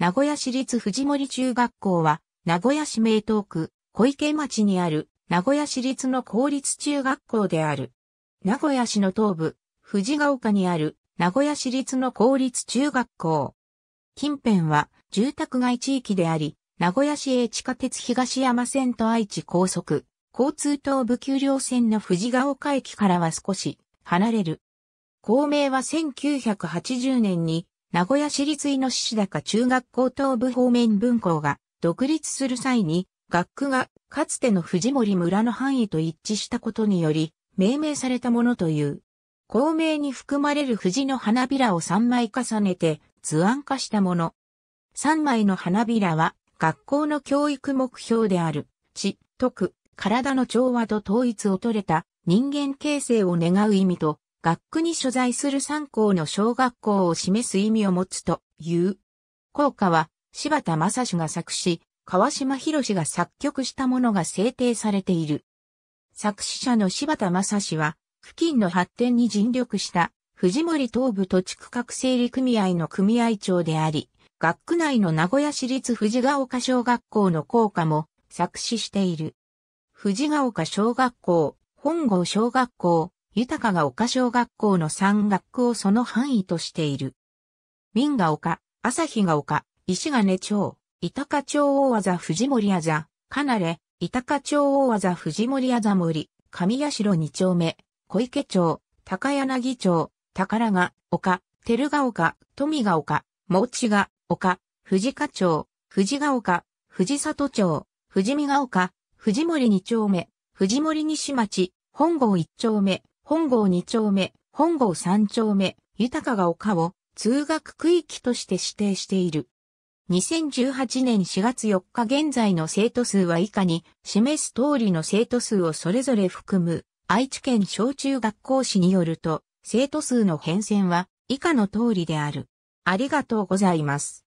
名古屋市立藤森中学校は、名古屋市名東区、小池町にある、名古屋市立の公立中学校である。名古屋市の東部、藤ヶ丘にある、名古屋市立の公立中学校。近辺は、住宅街地域であり、名古屋市営地下鉄東山線と愛知高速、交通東部丘陵線の藤ヶ丘駅からは少し、離れる。公明は1980年に、名古屋市立井市高中学高等部方面分校が独立する際に、学区がかつての藤森村の範囲と一致したことにより、命名されたものという。校名に含まれる藤の花びらを3枚重ねて図案化したもの。3枚の花びらは学校の教育目標である、知、徳、体の調和と統一を取れた人間形成を願う意味と学区に所在する3校の小学校を示す意味を持つという。校歌は柴田正史が作詞、川島博が作曲したものが制定されている。作詞者の柴田正史は、付近の発展に尽力した藤森東部土地区画整理組合の組合長であり、学区内の名古屋市立藤ヶ丘小学校の校歌も作詞している。藤ヶ丘小学校、本郷小学校、豊が丘小学校の三学区をその範囲としている。民が丘、朝日が丘、石金町、豊か町大技藤森あざ、かなれ、豊か町大技藤森あざ森、上社二丁目、小池町、高柳町、宝が丘、照が丘、富が丘、餅が丘、藤家町、藤ヶ丘、藤里町、藤見ヶ丘、藤森二丁目、藤森西町、本郷一丁目、本郷二丁目、本郷三丁目、豊が丘を通学区域として指定している。2018年4月4日現在の生徒数は以下に示す通りの生徒数をそれぞれ含む愛知県小中学校史によると生徒数の変遷は以下の通りである。ありがとうございます。